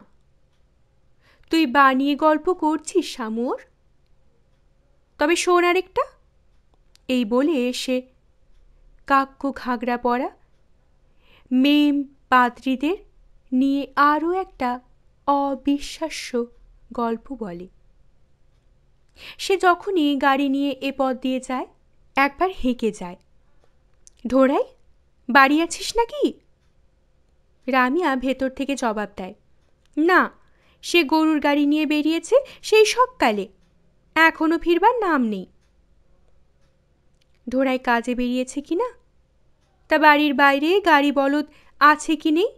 Speaker 1: তুই বানিয়ে গল্প করছিস শামুর তবে শোন আরেকটা এই বলে সে কাকু ঘাগরা পরা মেম পাদ্রিদের নিয়ে আরও একটা অবিশ্বাস্য গল্প বলে সে যখনই গাড়ি নিয়ে এ পথ দিয়ে যায় একবার হেঁকে যায় ধোরাই বাড়ি আছিস নাকি রামিয়া ভেতর থেকে জবাব দেয় না সে গরুর গাড়ি নিয়ে বেরিয়েছে সেই সবকালে এখনও ফিরবার নাম নেই ধোরায় কাজে বেরিয়েছে কি না তা বাড়ির বাইরে গাড়ি বলদ আছে কি নেই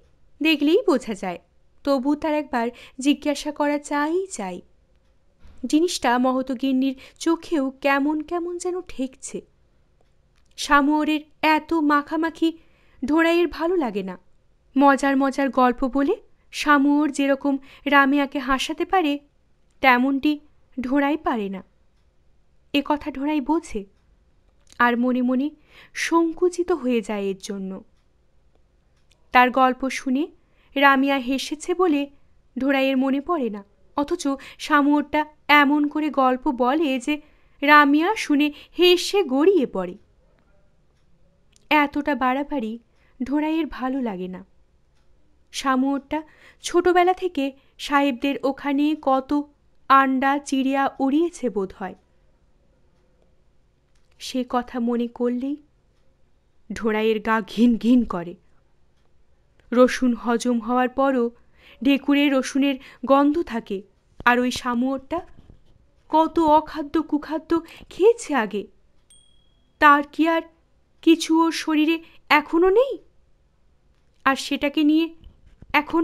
Speaker 1: দেখলেই বোঝা যায় তবু তার একবার জিজ্ঞাসা করা চাই চাই জিনিসটা মহত গিন্নির চোখেও কেমন কেমন যেন ঠেকছে সামুয়রের এত মাখামাখি ধোরাইয়ের ভালো লাগে না মজার মজার গল্প বলে সামুয়র যেরকম রামিয়াকে হাসাতে পারে তেমনটি ঢোড়াই পারে না এ কথা ঢোড়াই বোঝে আর মনে মনে সংকুচিত হয়ে যায় এর জন্য তার গল্প শুনে রামিয়া হেসেছে বলে ধোরাইয়ের মনে পড়ে না অথচ শামুরটা এমন করে গল্প বলে যে রামিয়া শুনে হেসে গড়িয়ে পড়ে এতটা বাড়াবাড়ি ধোরাইয়ের ভালো লাগে না শামুরটা ছোটবেলা থেকে সাহেবদের ওখানে কত আন্ডা চিড়িয়া উড়িয়েছে বোধ হয় সে কথা মনে করলেই ঢোড়াইয়ের গা ঘিন ঘিন করে রসুন হজম হওয়ার পরও ঢেকুরে রসুনের গন্ধ থাকে আর ওই শামুরটা কত অখাদ্য কুখাদ্য খেয়েছে আগে তার কি আর কিছু ওর শরীরে এখনও নেই আর সেটাকে নিয়ে এখন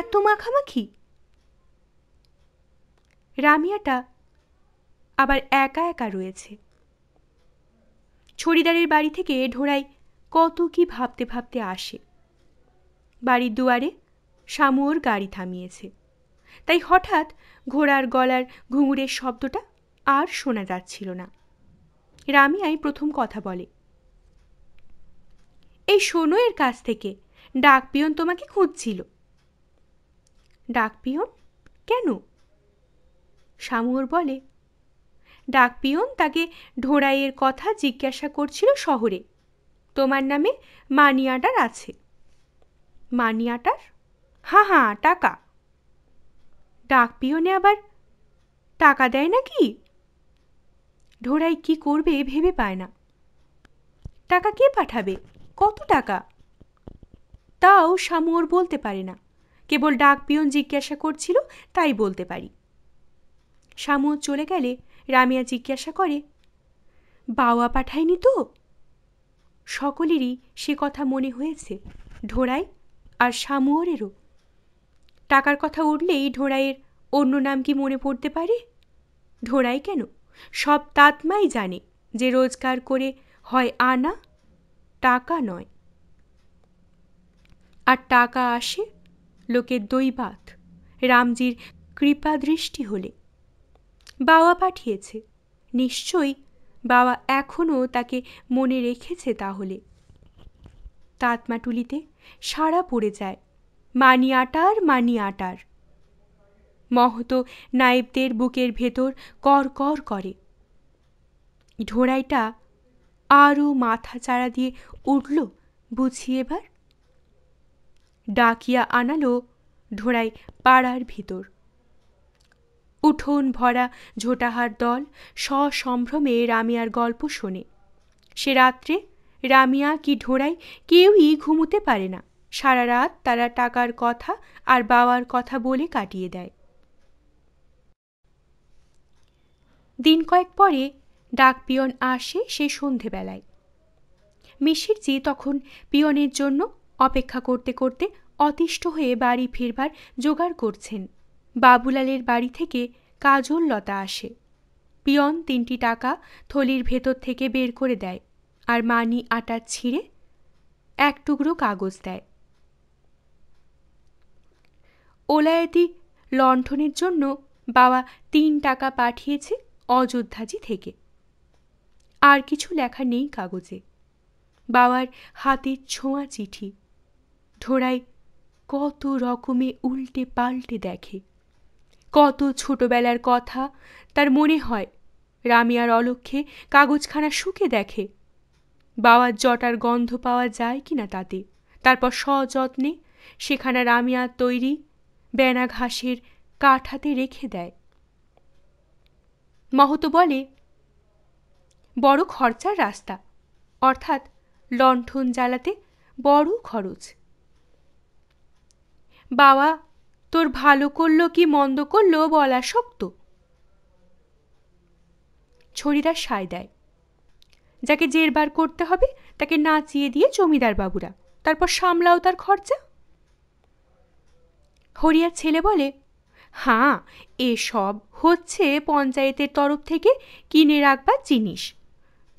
Speaker 1: এত মাখামাখি রামিয়াটা আবার একা একা রয়েছে ছড়িদারের বাড়ি থেকে ঢোড়াই কত কি ভাবতে ভাবতে আসে বাড়ির দুয়ারে শামুয়োর গাড়ি থামিয়েছে তাই হঠাৎ ঘোড়ার গলার ঘুঙুরের শব্দটা আর শোনা যাচ্ছিল না রামিয়াই প্রথম কথা বলে এই শোনো এর কাছ থেকে ডাক পিয়ন তোমাকে খুঁজছিল ডাক পিয়ন কেন শামুয়োর বলে ডাকপিয়ন তাকে ঢোড়াইয়ের কথা জিজ্ঞাসা করছিল শহরে তোমার নামে মানি আর্ডার আছে মানি আর্ডার হাঁ হাঁ টাকা ডাকপিয়নে আবার টাকা দেয় না কি ঢোড়াই কি করবে ভেবে পায় না টাকা কে পাঠাবে কত টাকা তাও শামুর বলতে পারে না কেবল ডাক পিয়ন জিজ্ঞাসা করছিল তাই বলতে পারি শামু চলে গেলে রামিয়া জিজ্ঞাসা করে বাওয়া পাঠায়নি তো সকলেরই সে কথা মনে হয়েছে ঢোড়াই আর শামুয়রেরও টাকার কথা উঠলেই ঢোড়াইয়ের অন্য নাম কি মনে পড়তে পারে ঢোড়াই কেন সব তাতমাই জানে যে রোজগার করে হয় আনা টাকা নয় আর টাকা আসে লোকের দৈবাত রামজির কৃপাদৃষ্টি হলে বাবা পাঠিয়েছে নিশ্চয়ই বাবা এখনও তাকে মনে রেখেছে তাহলে তাতমাটুলিতে সারা পড়ে যায় মানি আটার মানি আটার মহত নায়েবদের বুকের ভেতর কর করে ঢোড়াইটা আরও মাথা চাড়া দিয়ে উঠল বুঝি এবার ডাকিয়া আনালো ঢোড়াই পাড়ার ভিতর উঠোন ভরা ঝোটাহার দল সসম্ভ্রমে রামিয়ার গল্প শোনে সে রাত্রে রামিয়া কি ঢোড়াই কেউই ঘুমুতে পারে না সারা রাত তারা টাকার কথা আর বাবার কথা বলে কাটিয়ে দেয় দিন কয়েক পরে ডাক পিয়ন আসে সে সন্ধেবেলায় মিশিরজি তখন পিয়নের জন্য অপেক্ষা করতে করতে অতিষ্ঠ হয়ে বাড়ি ফিরবার জোগাড় করছেন বাবুলালের বাড়ি থেকে কাজল লতা আসে পিয়ন তিনটি টাকা থলির ভেতর থেকে বের করে দেয় আর মানি আটা ছিঁড়ে এক টুকরো কাগজ দেয় ওলায়েতি লণ্ঠনের জন্য বাবা তিন টাকা পাঠিয়েছে অযোধ্যাজি থেকে আর কিছু লেখা নেই কাগজে বাবার হাতের ছোঁয়া চিঠি ঢোড়ায় কত রকমে উল্টে পাল্টে দেখে কত ছোটবেলার কথা তার মনে হয় রামিয়ার অলক্ষে কাগজখানা শুকে দেখে বাবার জটার গন্ধ পাওয়া যায় কি না তাতে তারপর সযত্নে সেখানে রামিয়ার তৈরি বেনা ঘাসের কাঠ হাতে রেখে দেয় মহতো বলে বড় খরচার রাস্তা অর্থাৎ লণ্ঠন জ্বালাতে বড় খরচ বাবা তোর ভালো করলো কি মন্দ করলো বলা শক্ত ছড়িরা সায় দেয় যাকে জেরবার করতে হবে তাকে নাচিয়ে দিয়ে জমিদার বাবুরা তারপর সামলাও তার খরচা হরিয়ার ছেলে বলে হ্যাঁ এসব হচ্ছে পঞ্চায়েতের তরফ থেকে কিনে রাখবার জিনিস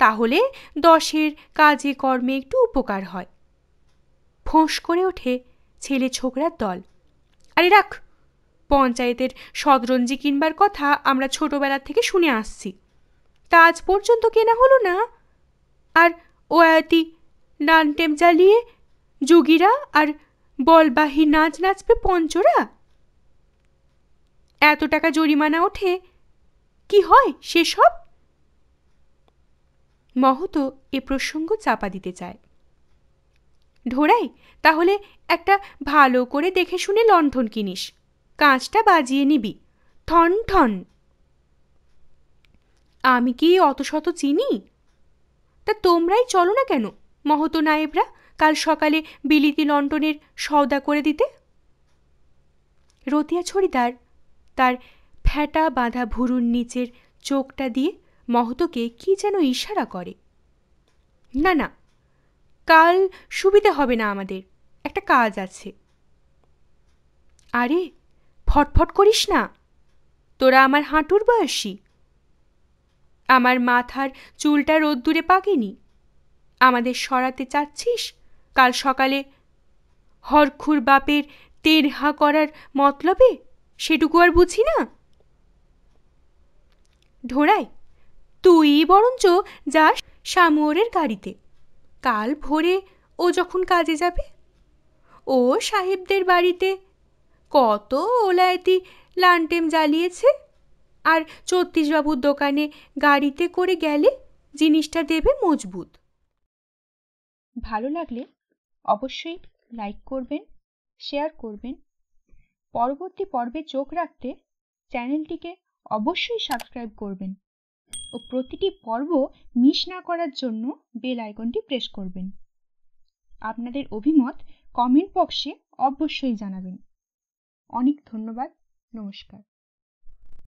Speaker 1: তাহলে দশের কাজে কর্মে একটু উপকার হয় ফোঁস করে ওঠে ছেলে ছোকরার দল আরে রাখ পঞ্চায়েতের সদরঞ্জি কিনবার কথা আমরা ছোটবেলা থেকে শুনে আসছি তা আজ পর্যন্ত কেনা হলো না আর ওয়াতি নানটেম জ্বালিয়ে যোগীরা আর বলবাহী নাচ নাচবে পঞ্চরা এত টাকা জরিমানা ওঠে কি হয় সেসব মহত এ প্রসঙ্গ চাপা দিতে চায় ঢোড়াই তাহলে একটা ভালো করে দেখে শুনে লণ্ঠন কিনিস কাঁচটা বাজিয়ে নিবি ঠন ঠন আমি কি অত শত চিনি তা তোমরাই চলো না কেন মহতো নায়েবরা কাল সকালে বিলিতি লণ্ঠনের সওদা করে দিতে রতিয়া ছড়িদার তার ফ্যাটা বাঁধা ভুরুর নিচের চোখটা দিয়ে মহতকে কি যেন ইশারা করে না না কাল সুবিধে হবে না আমাদের একটা কাজ আছে আরে ফটফট করিস না তোরা আমার হাঁটুর বয়সী আমার মাথার চুলটা রোদ্দুরে পাকেনি আমাদের সরাতে চাচ্ছিস কাল সকালে হরখুর বাপের তেরহা করার মতলবে সেটুকু আর বুঝি না ঢোড়াই তুই বরঞ্চ যাস শামুয়রের গাড়িতে কাল ভোরে ও যখন কাজে যাবে ও সাহেবদের বাড়িতে কত ওলায়েতি লানটেম জ্বালিয়েছে আর চত্রিশবাবুর দোকানে গাড়িতে করে গেলে জিনিসটা দেবে মজবুত ভালো লাগলে অবশ্যই লাইক করবেন শেয়ার করবেন পরবর্তী পর্বে চোখ রাখতে চ্যানেলটিকে অবশ্যই সাবস্ক্রাইব করবেন ও প্রতিটি পর্ব মিস না করার জন্য বেল আইকনটি প্রেস করবেন আপনাদের অভিমত কমেন্ট বক্সে অবশ্যই জানাবেন অনেক ধন্যবাদ নমস্কার